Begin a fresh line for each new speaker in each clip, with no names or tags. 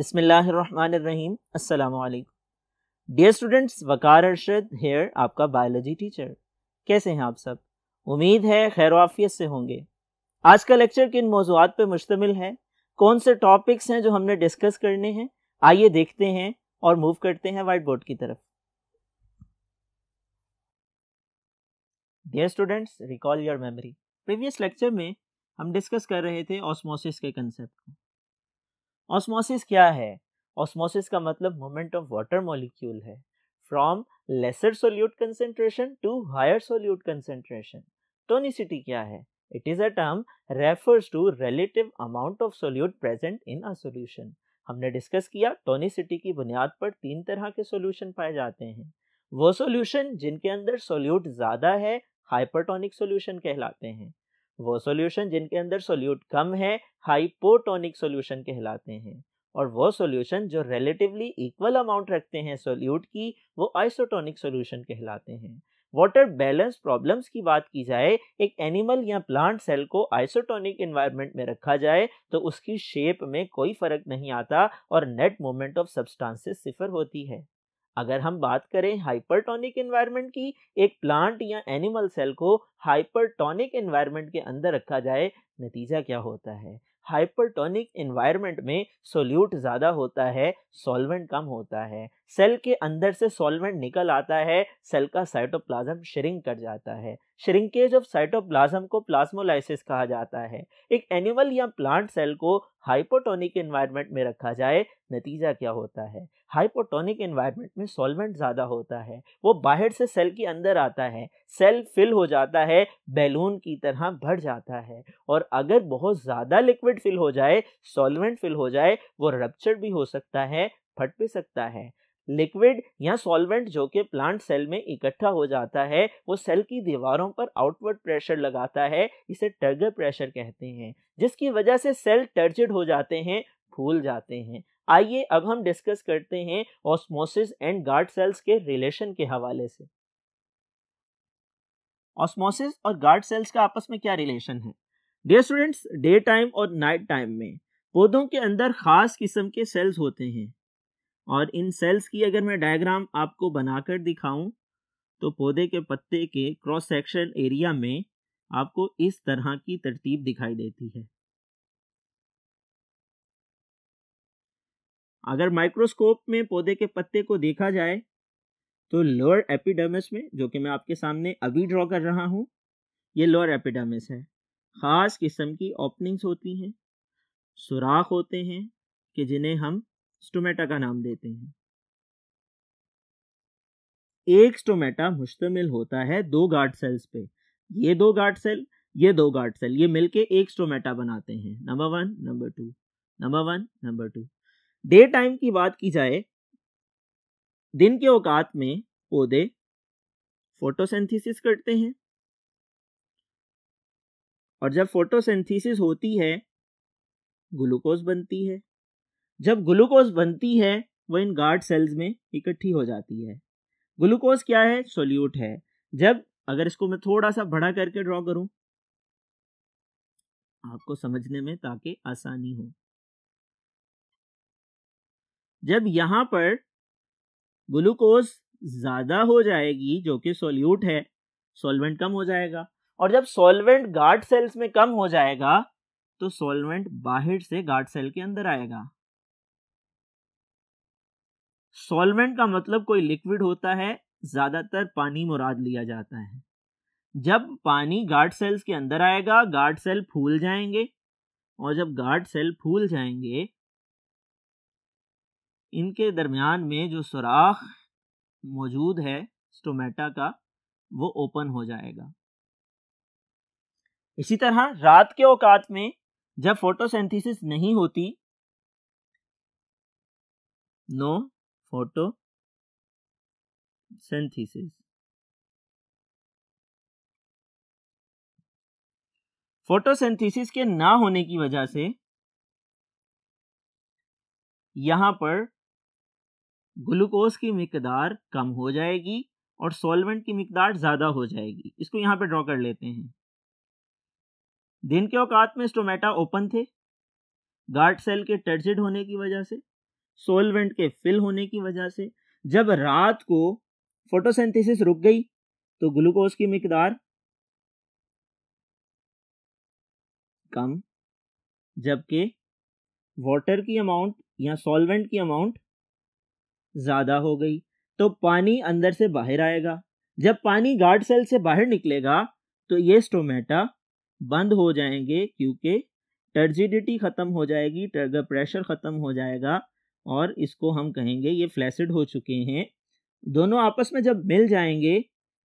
बिसमीम असलकुम dear students Waqar Arshad here आपका बायोलॉजी टीचर कैसे हैं आप सब उम्मीद है खैर वाफियत से होंगे आज का लेक्चर किन मौजूद पर मुश्तमिल है कौन से टॉपिक्स हैं जो हमने डिस्कस करने हैं आइए देखते हैं और मूव करते हैं वाइट बोर्ड की तरफ dear students recall your memory previous lecture में हम डिस्कस कर रहे थे ऑस्मोसिस के कंसेप्ट को ऑस्मोसिस क्या है ऑस्मोसिस का मतलब मोमेंट ऑफ वाटर मॉलिक्यूल है from lesser solute concentration to higher solute concentration tonicity क्या है it is a term refers to relative amount of solute present in a solution हमने डिस्कस किया टोनिसिटी की बुनियाद पर तीन तरह के सोल्यूशन पाए जाते हैं वो सोल्यूशन जिनके अंदर सोल्यूट ज़्यादा है हाइपरटोनिक सोल्यूशन कहलाते हैं वो सॉल्यूशन जिनके अंदर सोल्यूट कम है हाइपोटोनिक सॉल्यूशन कहलाते हैं और वो सॉल्यूशन जो रिलेटिवली इक्वल अमाउंट रखते हैं सोल्यूट की वो आइसोटोनिक सॉल्यूशन कहलाते हैं वाटर बैलेंस प्रॉब्लम्स की बात की जाए एक एनिमल या प्लांट सेल को आइसोटोनिक इन्वायरमेंट में रखा जाए तो उसकी शेप में कोई फर्क नहीं आता और नेट मोमेंट ऑफ सब्सटांसेस सिफर होती है अगर हम बात करें हाइपरटोनिक एनवायरनमेंट की एक प्लांट या एनिमल सेल को हाइपरटोनिक एनवायरनमेंट के अंदर रखा जाए नतीजा क्या होता है हाइपरटोनिक एनवायरनमेंट में सोल्यूट ज़्यादा होता है सॉल्वेंट कम होता है सेल के अंदर से सॉल्वेंट निकल आता है सेल का साइटोप्लाज्म श्रिंक कर जाता है श्रिंकेज ऑफ साइटोप्लाज्म को प्लाज्मोलाइसिस कहा जाता है एक एनिमल या प्लांट सेल को हाइपोटोनिक एनवायरनमेंट में रखा जाए नतीजा क्या होता है हाइपोटोनिक एनवायरनमेंट में सॉल्वेंट ज़्यादा होता है वो बाहर से सेल के अंदर आता है सेल फिल हो जाता है बैलून की तरह भर जाता है और अगर बहुत ज़्यादा लिक्विड फिल हो जाए सॉल्वेंट फिल हो जाए वो रपच्चर भी हो सकता है फट भी सकता है लिक्विड या सॉल्वेंट जो कि प्लांट सेल में इकट्ठा हो जाता है वो सेल की दीवारों पर आउटवर्ड प्रेशर लगाता है इसे टर्गर प्रेशर कहते हैं जिसकी वजह से सेल टर्जिड हो जाते हैं फूल जाते हैं आइए अब हम डिस्कस करते हैं ऑस्मोसिस एंड गार्ड सेल्स के रिलेशन के हवाले से ऑस्मोसिस और गार्ड सेल्स का आपस में क्या रिलेशन है डे स्टूडेंट्स डे टाइम और नाइट टाइम में पौधों के अंदर खास किस्म के सेल्स होते हैं और इन सेल्स की अगर मैं डायग्राम आपको बनाकर दिखाऊं तो पौधे के पत्ते के क्रॉस सेक्शन एरिया में आपको इस तरह की तरतीब दिखाई देती है अगर माइक्रोस्कोप में पौधे के पत्ते को देखा जाए तो लोअर एपिडर्मिस में जो कि मैं आपके सामने अभी ड्रॉ कर रहा हूँ ये लोअर एपिडर्मिस है ख़ास किस्म की ओपनिंग्स होती हैं सुराख होते हैं कि जिन्हें हम स्टोमेटा का नाम देते हैं एक स्टोमेटा मुश्तमिल होता है दो गार्ड सेल्स पे ये दो गार्ड सेल ये दो गार्ड सेल ये मिलके एक स्टोमेटा बनाते हैं number one number two number one number two day time की बात की जाए दिन के औकात में पौधे फोटोसेंथिसिस करते हैं और जब फोटोसेंथिस होती है ग्लूकोज बनती है जब ग्लूकोज बनती है वो इन गार्ड सेल्स में इकट्ठी हो जाती है ग्लूकोज क्या है सोल्यूट है जब अगर इसको मैं थोड़ा सा बड़ा करके ड्रॉ करूं आपको समझने में ताकि आसानी हो जब यहाँ पर ग्लूकोज ज़्यादा हो जाएगी जो कि सोल्यूट है सॉल्वेंट कम हो जाएगा और जब सॉल्वेंट गार्ड सेल्स में कम हो जाएगा तो सॉल्वेंट बाहर से गार्ड सेल के अंदर आएगा सॉल्वेंट का मतलब कोई लिक्विड होता है ज़्यादातर पानी मुराद लिया जाता है जब पानी गार्ड सेल्स के अंदर आएगा गार्ड सेल फूल जाएंगे और जब गार्ड सेल फूल जाएंगे इनके दरमियान में जो सुराख मौजूद है स्टोमेटा का वो ओपन हो जाएगा इसी तरह रात के औकात में जब फोटोसेंथिसिस नहीं होती नो फोटो सेंथिसिस फोटोसेंथिसिस के ना होने की वजह से यहां पर ग्लूकोज की मकदार कम हो जाएगी और सॉल्वेंट की मकदार ज़्यादा हो जाएगी इसको यहाँ पे ड्रॉ कर लेते हैं दिन के औकात में स्टोमेटा ओपन थे गार्ड सेल के टर्जिड होने की वजह से सोलवेंट के फिल होने की वजह से जब रात को फोटोसिंथेसिस रुक गई तो ग्लूकोज की मकदार कम जबकि वाटर की अमाउंट या सॉल्वेंट की अमाउंट ज़्यादा हो गई तो पानी अंदर से बाहर आएगा जब पानी गार्ड सेल से बाहर निकलेगा तो ये स्टोमेटा बंद हो जाएंगे क्योंकि टर्जिडिटी ख़त्म हो जाएगी टर्गर प्रेशर ख़त्म हो जाएगा और इसको हम कहेंगे ये फ्लैसिड हो चुके हैं दोनों आपस में जब मिल जाएंगे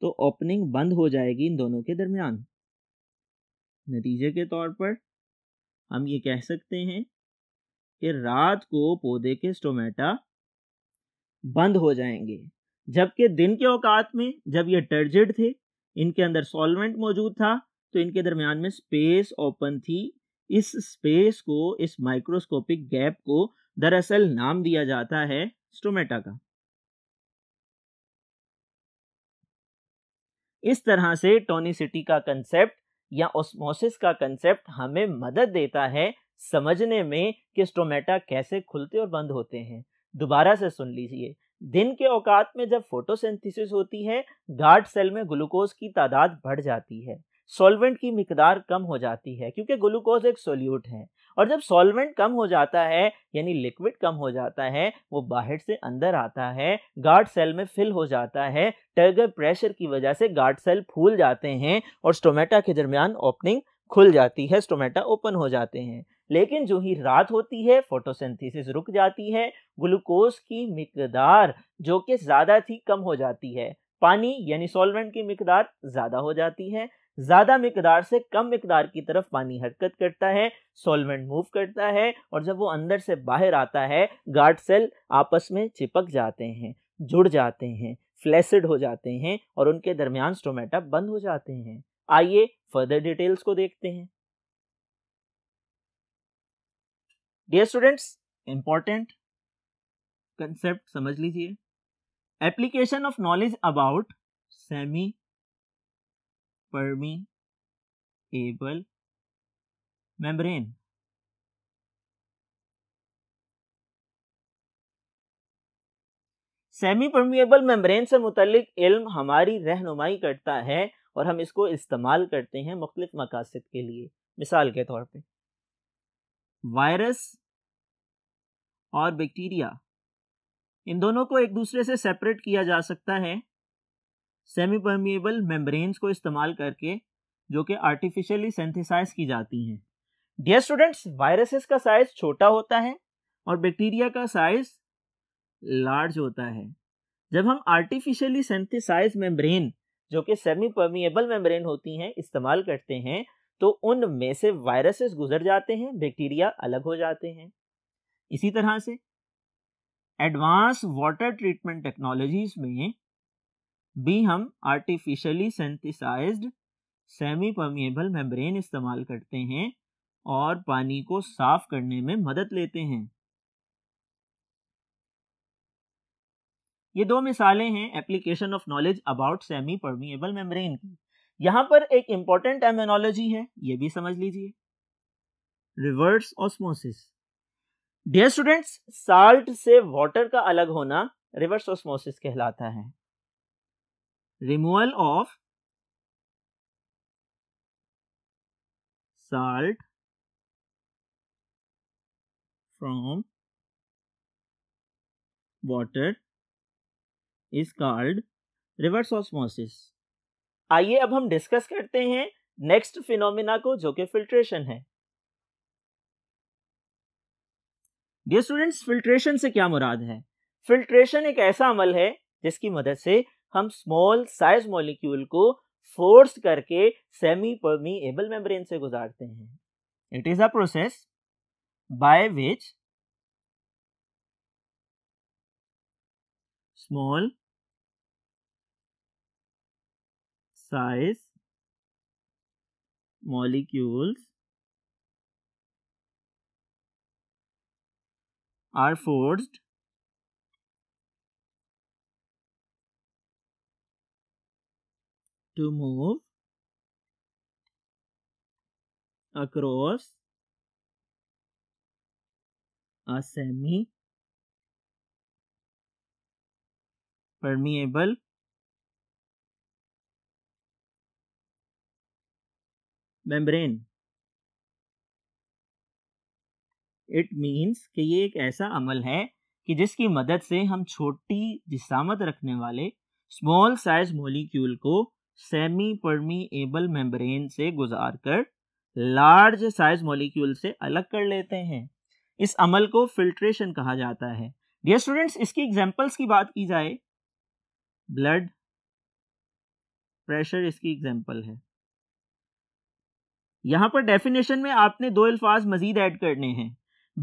तो ओपनिंग बंद हो जाएगी इन दोनों के दरमियान नतीजे के तौर पर हम ये कह सकते हैं कि रात को पौधे के स्टोमेटा बंद हो जाएंगे जबकि दिन के औकात में जब ये टर्जिड थे इनके अंदर सॉल्वेंट मौजूद था तो इनके दरमियान में स्पेस ओपन थी इस स्पेस को इस माइक्रोस्कोपिक गैप को दरअसल नाम दिया जाता है स्टोमेटा का इस तरह से टोनिसिटी का कंसेप्ट या ओस्मोसिस का कंसेप्ट हमें मदद देता है समझने में कि स्टोमेटा कैसे खुलते और बंद होते हैं दोबारा से सुन लीजिए दिन के औकात में जब फोटोसिंथेसिस होती है गार्ड सेल में ग्लूकोज की तादाद बढ़ जाती है सॉल्वेंट की मकदार कम हो जाती है क्योंकि ग्लूकोज एक सोल्यूट है और जब सॉल्वेंट कम हो जाता है यानी लिक्विड कम हो जाता है वो बाहर से अंदर आता है गार्ड सेल में फिल हो जाता है टर्गर प्रेशर की वजह से गार्ड सेल फूल जाते हैं और स्टोमेटा के दरमियान ओपनिंग खुल जाती है स्टोमेटा ओपन हो जाते हैं लेकिन जो ही रात होती है फोटोसिंथेसिस रुक जाती है ग्लूकोज की मकदार जो कि ज़्यादा थी कम हो जाती है पानी यानी सॉल्वेंट की मकदार ज़्यादा हो जाती है ज़्यादा मकदार से कम मकदार की तरफ पानी हरकत करता है सॉल्वेंट मूव करता है और जब वो अंदर से बाहर आता है गार्ड सेल आपस में चिपक जाते हैं जुड़ जाते हैं फ्लैसिड हो जाते हैं और उनके दरमियान स्टोमेटा बंद हो जाते हैं आइए फर्दर डिटेल्स को देखते हैं डियर स्टूडेंट्स इंपॉर्टेंट कंसेप्ट समझ लीजिए application of knowledge about semi able membrane semi permeable membrane से मुतलिक इल्म हमारी रहनुमाई करता है और हम इसको इस्तेमाल करते हैं मुख्तलिफ मकासद के लिए मिसाल के तौर पे वायरस और बैक्टीरिया इन दोनों को एक दूसरे से सेपरेट किया जा सकता है सेमी परमिएबल मेम्ब्रेन्स को इस्तेमाल करके जो कि आर्टिफिशियली सेंथिसाइज की जाती हैं डियर स्टूडेंट्स वायरसेस का साइज छोटा होता है और बैक्टीरिया का साइज लार्ज होता है जब हम आर्टिफिशियली सेंथिसाइज मेम्ब्रेन जो कि सेमी परमिएबल मेम्ब्रेन होती हैं इस्तेमाल करते हैं तो उनमें से वायरसेस गुजर जाते हैं बैक्टीरिया अलग हो जाते हैं इसी तरह से एडवांस वाटर ट्रीटमेंट टेक्नोलॉजीज में भी हम artificially synthesized semi permeable membrane इस्तेमाल करते हैं और पानी को साफ करने में मदद लेते हैं ये दो मिसालें हैं application of knowledge about semi permeable membrane की यहां पर एक इंपॉर्टेंट एमोनोलॉजी है ये भी समझ लीजिए reverse osmosis dear students salt से वाटर का अलग होना रिवर्स ऑस्मोसिस कहलाता है removal of salt from water is called reverse osmosis आइए अब हम डिस्कस करते हैं नेक्स्ट फिनोमिना को जो कि फिल्ट्रेशन है डियर स्टूडेंट्स फिल्ट्रेशन से क्या मुराद है फिल्ट्रेशन एक ऐसा अमल है जिसकी मदद से हम स्मॉल साइज मॉलिक्यूल को फोर्स करके सेमी परमीएबल मेम्ब्रेन से गुजारते हैं it is a process by which small size molecules are forced to move across a semi permeable membrane it means कि ये एक ऐसा अमल है कि जिसकी मदद से हम छोटी जिसामत रखने वाले स्मॉल साइज मोलिक्यूल को सेमी एबल मेम्ब्रेन से गुजार कर लार्ज साइज मोलिक्यूल से अलग कर लेते हैं इस अमल को फिल्ट्रेशन कहा जाता है डियर स्टूडेंट्स इसकी एग्जाम्पल्स की बात की जाए ब्लड प्रेशर इसकी एग्जाम्पल है यहाँ पर डेफिनेशन में आपने दो अल्फाज मजीद ऐड करने हैं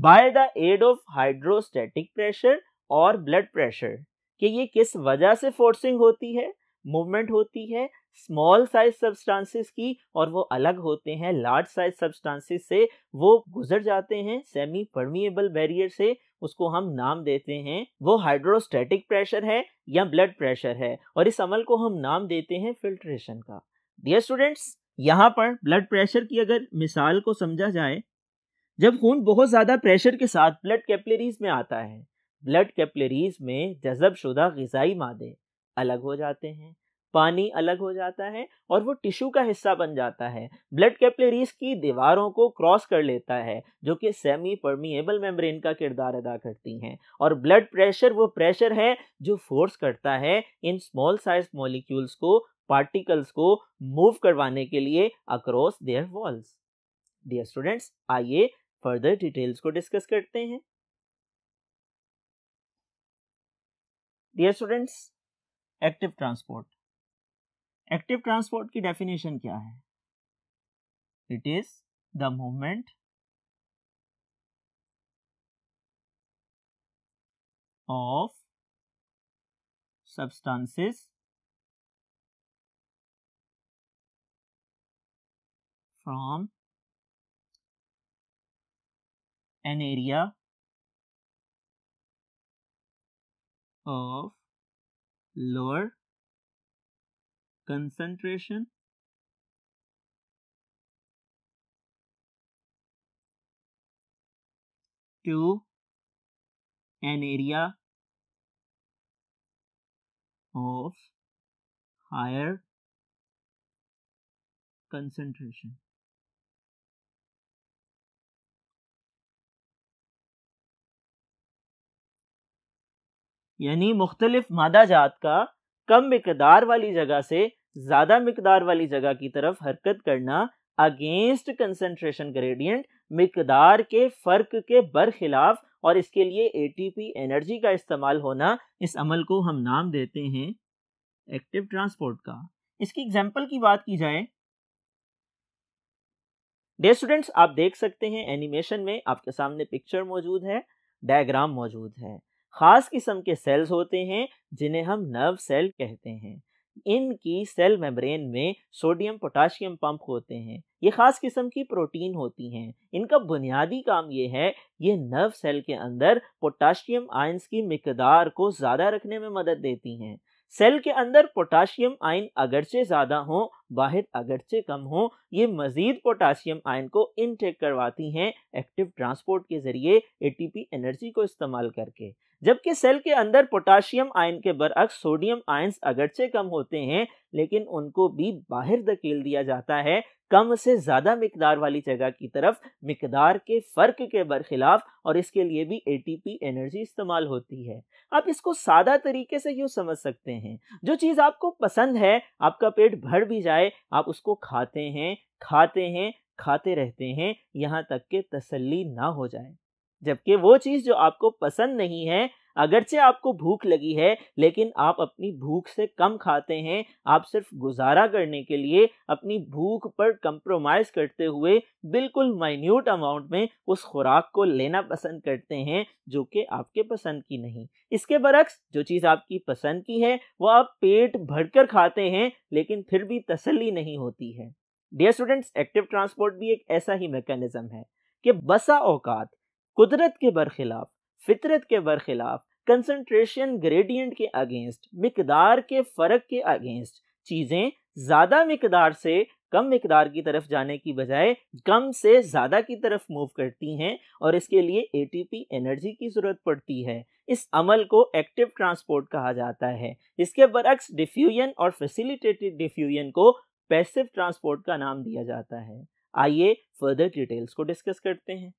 by the aid of hydrostatic pressure और ब्लड प्रेशर कि ये किस वजह से फोर्सिंग होती है मूवमेंट होती है स्मॉल साइज सब्सटेंसेस की और वो अलग होते हैं लार्ज साइज सब्सटेंसेस से वो गुजर जाते हैं सेमी परमिएबल बैरियर से उसको हम नाम देते हैं वो हाइड्रोस्टेटिक प्रेशर है या ब्लड प्रेशर है और इस अमल को हम नाम देते हैं फिल्ट्रेशन का डियर स्टूडेंट्स यहाँ पर ब्लड प्रेशर की अगर मिसाल को समझा जाए जब खून बहुत ज़्यादा प्रेशर के साथ ब्लड कैपलरीज में आता है ब्लड कैपलरीज में जजब शुदा गजाई मादे अलग हो जाते हैं पानी अलग हो जाता है और वो टिश्यू का हिस्सा बन जाता है ब्लड कैपलरीज की दीवारों को क्रॉस कर लेता है जो कि सेमी परमिएबल मेम्ब्रेन का किरदार अदा करती हैं और ब्लड प्रेशर वो प्रेशर है जो फोर्स करता है इन स्मॉल साइज मॉलिक्यूल्स को पार्टिकल्स को मूव करवाने के लिए across their walls dear students आइए फर्दर डिटेल्स को डिस्कस करते हैं dear students active transport active transport की डेफिनेशन क्या है it is the movement of substances from an area of lower concentration to an area of higher concentration. यानी मुख्तलिफ मादा जात का कम मकदार वाली जगह से ज़्यादा मकदार वाली जगह की तरफ हरकत करना अगेंस्ट कंसनट्रेशन ग्रेडियंट मकदार के फ़र्क के बरखिलाफ और इसके लिए ए टी पी एनर्जी का इस्तेमाल होना इस अमल को हम नाम देते हैं एक्टिव ट्रांसपोर्ट का इसकी एग्जाम्पल की बात की जाए डे स्टूडेंट्स आप देख सकते हैं एनिमेशन में आपके सामने पिक्चर मौजूद है डायग्राम मौजूद है ख़ास किस्म के सेल्स होते हैं जिन्हें हम नर्व सेल कहते हैं इनकी सेल मेम्ब्रेन में सोडियम पोटाशियम पंप होते हैं ये ख़ास किस्म की प्रोटीन होती हैं इनका बुनियादी काम ये है ये नर्व सेल के अंदर पोटाशियम आयंस की मकदार को ज़्यादा रखने में मदद देती हैं सेल के अंदर पोटाशियम आयन अगरचे ज़्यादा हों वाहिद अगरचे कम हो ये मजीद पोटासियम आयन को इनटेक करवाती हैं एक्टिव ट्रांसपोर्ट के जरिए एटीपी एनर्जी को इस्तेमाल करके जबकि सेल के अंदर पोटाशियम आयन के बरअक्स सोडियम आयंस अगरचे कम होते हैं लेकिन उनको भी बाहर धकेल दिया जाता है कम से ज़्यादा मकदार वाली जगह की तरफ मकदार के फ़र्क के बरखिलाफ और इसके लिए भी एटीपी एनर्जी इस्तेमाल होती है आप इसको सादा तरीके से यूँ समझ सकते हैं जो चीज़ आपको पसंद है आपका पेट भर भी जाए जाए आप उसको खाते हैं खाते हैं खाते रहते हैं यहाँ तक के तसल्ली ना हो जाए जबकि वो चीज़ जो आपको पसंद नहीं है अगरचे आपको भूख लगी है लेकिन आप अपनी भूख से कम खाते हैं आप सिर्फ गुजारा करने के लिए अपनी भूख पर कंप्रोमाइज़ करते हुए बिल्कुल माइन्यूट अमाउंट में उस खुराक को लेना पसंद करते हैं जो कि आपके पसंद की नहीं इसके बरक्स जो चीज़ आपकी पसंद की है वह आप पेट भरकर खाते हैं लेकिन फिर भी तसली नहीं होती है डियर स्टूडेंट्स एक्टिव ट्रांसपोर्ट भी एक ऐसा ही मैकेनिज्म है कि बसा औकात कुदरत के बरखिलाफ फितरत के बरखिलाफ कंसंट्रेशन ग्रेडियंट के अगेंस्ट मकदार के फ़र्क के अगेंस्ट चीज़ें ज़्यादा मकदार से कम मकदार की तरफ जाने की बजाय कम से ज़्यादा की तरफ मूव करती हैं और इसके लिए एटीपी एनर्जी की ज़रूरत पड़ती है इस अमल को एक्टिव ट्रांसपोर्ट कहा जाता है इसके बरक्स डिफ्यूजन और फैसिलिटेटेड डिफ्यूजन को पैसिव ट्रांसपोर्ट का नाम दिया जाता है आइए फर्दर डिटेल्स को डिस्कस करते हैं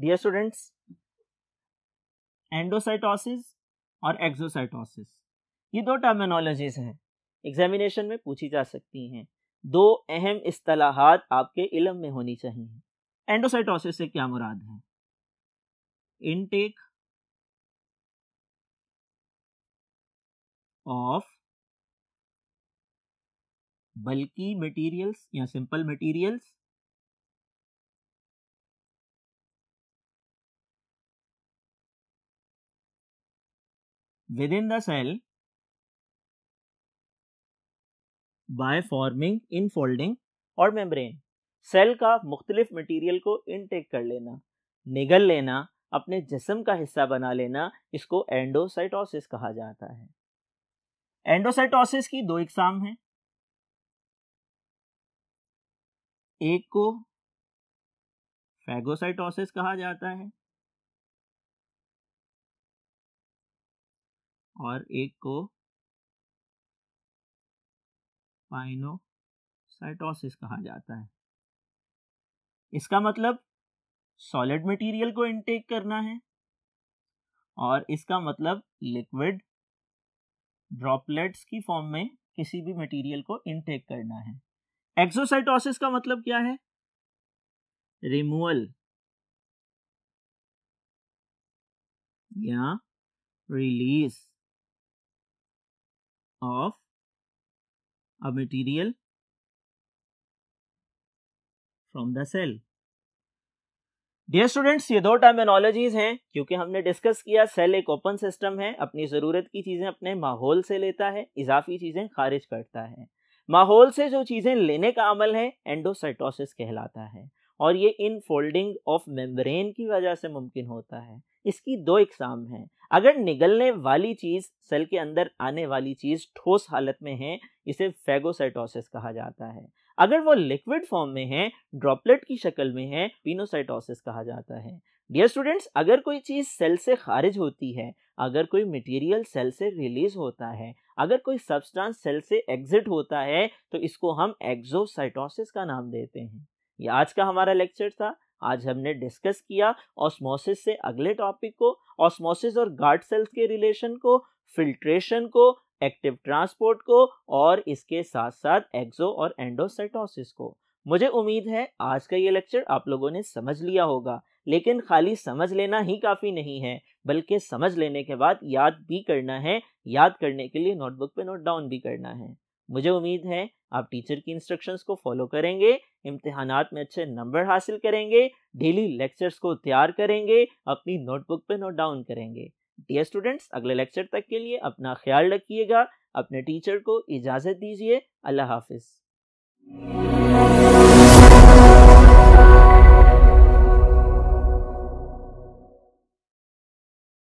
डियर स्टूडेंट्स एंडोसाइटोसिस और एक्सोसाइटोसिस ये दो टर्मिनोलॉजीज हैं एग्जामिनेशन में पूछी जा सकती हैं दो अहम असलाहत आपके इलम में होनी चाहिए एंडोसाइटोसिस से क्या मुराद है इनटेक ऑफ बल्कि मटेरियल्स या simple materials within the cell by forming infolding और membrane. सेल का मुख्तलिफ मटीरियल को इनटेक कर लेना निगल लेना अपने जिसम का हिस्सा बना लेना इसको एंडोसाइटोसिस कहा जाता है एंडोसाइटोसिस की दो इकसाम हैं एक को फैगोसाइटोसिस कहा जाता है और एक को पाइनोसाइटोसिस कहा जाता है इसका मतलब सॉलिड मटेरियल को इनटेक करना है और इसका मतलब लिक्विड ड्रॉपलेट्स की फॉर्म में किसी भी मटेरियल को इनटेक करना है एक्सोसाइटोसिस का मतलब क्या है रिमूवल या release of a material from the cell. Dear students ये दो टर्मिनोलॉजीज हैं क्योंकि हमने डिस्कस किया सेल एक ओपन सिस्टम है अपनी ज़रूरत की चीज़ें अपने माहौल से लेता है इजाफी चीज़ें खारिज करता है माहौल से जो चीज़ें लेने का अमल है एंडोसाइटोसिस कहलाता है और ये इन फोल्डिंग ऑफ मेम्ब्रेन की वजह से मुमकिन होता है इसकी दो इकसाम हैं अगर निगलने वाली चीज सेल के अंदर आने वाली चीज ठोस हालत में है इसे फेगोसाइटोसिस कहा जाता है अगर वो लिक्विड फॉर्म में है ड्रॉपलेट की शक्ल में है पिनोसाइटोसिस कहा जाता है डियर स्टूडेंट्स अगर कोई चीज सेल से खारिज होती है अगर कोई मटेरियल सेल से रिलीज होता है अगर कोई सब्सटेंस सेल से एग्जिट होता है तो इसको हम एग्जोसाइटोसिस का नाम देते हैं ये आज का हमारा लेक्चर था आज हमने डिस्कस किया ऑस्मोसिस से अगले टॉपिक को ऑस्मोसिस और गार्ड सेल्स के रिलेशन को फिल्ट्रेशन को एक्टिव ट्रांसपोर्ट को और इसके साथ साथ एक्सो और एंडोसाइटोसिस को मुझे उम्मीद है आज का ये लेक्चर आप लोगों ने समझ लिया होगा लेकिन खाली समझ लेना ही काफ़ी नहीं है बल्कि समझ लेने के बाद याद भी करना है याद करने के लिए नोटबुक पे नोट डाउन भी करना है मुझे उम्मीद है आप टीचर की इंस्ट्रक्शंस को फॉलो करेंगे इम्तहान में अच्छे नंबर हासिल करेंगे डेली लेक्चर्स को तैयार करेंगे अपनी नोटबुक पे नोट डाउन करेंगे डियर स्टूडेंट्स अगले लेक्चर तक के लिए अपना ख्याल रखिएगा अपने टीचर को इजाज़त दीजिए अल्लाह हाफिज़